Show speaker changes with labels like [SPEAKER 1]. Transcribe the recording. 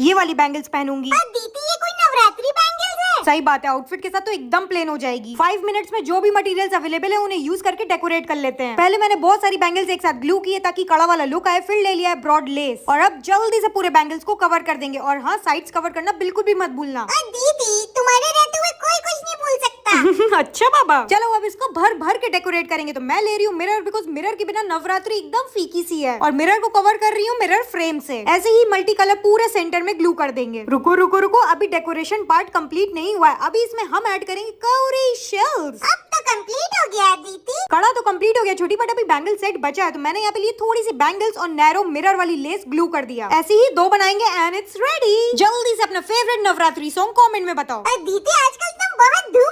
[SPEAKER 1] ये वाली बैंगल्स पहनूंगी दीदी ये कोई नवरात्रि बैंगल्स है सही बात है आउटफिट के साथ तो एकदम प्लेन हो जाएगी फाइव मिनट्स में जो भी मटेरियल्स अवेलेबल है उन्हें यूज करके डेकोरेट कर लेते हैं पहले मैंने बहुत सारी बैंगल्स एक साथ ग्लू किए ताकि कड़ा वाला लुक आए फिर ले लिया है ब्रॉड लेस और अब जल्दी से पूरे बैंगल्स को कवर कर देंगे और हाँ साइड कवर करना बिल्कुल भी मत भूलना दीदी तुम्हारे अच्छा बाबा चलो अब इसको भर भर के डेकोरेट करेंगे तो मैं ले रही हूँ मिरर बिकॉज मिरर के बिना नवरात्रि एकदम फीकी सी है और मिरर को कवर कर रही हूँ मिरर फ्रेम से ऐसे ही मल्टी कलर पूरे सेंटर में ग्लू कर देंगे रुको रुको रुको अभी डेकोरेशन पार्ट कम्प्लीट नहीं हुआ है अभी इसमें हम एड करेंगे कौरी शेल्स कंप्लीट हो गया दीदी कड़ा तो कंप्लीट हो गया छोटी बट अभी बैंगल सेट बचा है तो मैंने यहाँ पे लिए थोड़ी सी बैंगल्स और नैरो मिरर वाली लेस ग्लू कर दिया ऐसे ही दो बनाएंगे एंड इट्स रेडी जल्दी से अपना फेवरेट नवरात्रि सॉन्ग कमेंट में बताओ दीदी आजकल तुम बहुत